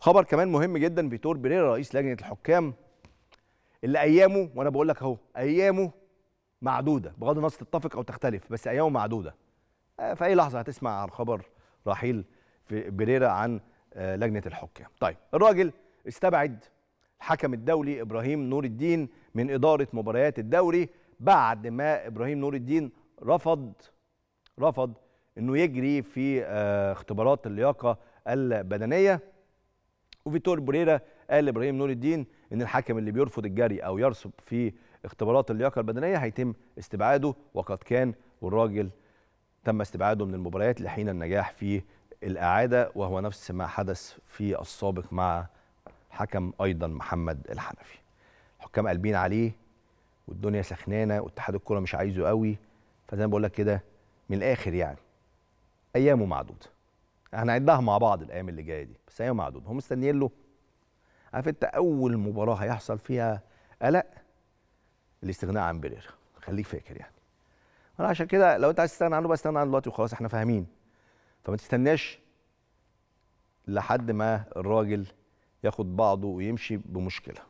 خبر كمان مهم جدا فيتور بيريرا رئيس لجنه الحكام اللي ايامه وانا بقول لك اهو ايامه معدوده بغض النظر تتفق او تختلف بس ايامه معدوده آه، في اي لحظه هتسمع عن خبر رحيل بيريرا عن لجنه الحكام طيب الراجل استبعد الحكم الدولي ابراهيم نور الدين من اداره مباريات الدوري بعد ما ابراهيم نور الدين رفض رفض انه يجري في آه، اختبارات اللياقه البدنيه وفيتور بريرا قال لابراهيم نور الدين ان الحكم اللي بيرفض الجري او يرسب في اختبارات اللياقه البدنيه هيتم استبعاده وقد كان والراجل تم استبعاده من المباريات لحين النجاح في الاعاده وهو نفس ما حدث في السابق مع حكم ايضا محمد الحنفي. الحكام قلبين عليه والدنيا سخنانه واتحاد الكره مش عايزه قوي فزي ما بقول لك كده من الاخر يعني ايامه معدوده. هنعدها مع بعض الايام اللي جايه دي بس ايام معدود هم مستنيين له عارف انت اول مباراه هيحصل فيها قلق الاستغناء عن بيريرا خليك فاكر يعني انا عشان كده لو انت عايز تستغنى عنه بقى استغنى عنه دلوقتي وخلاص احنا فاهمين فما تستناش لحد ما الراجل ياخد بعضه ويمشي بمشكله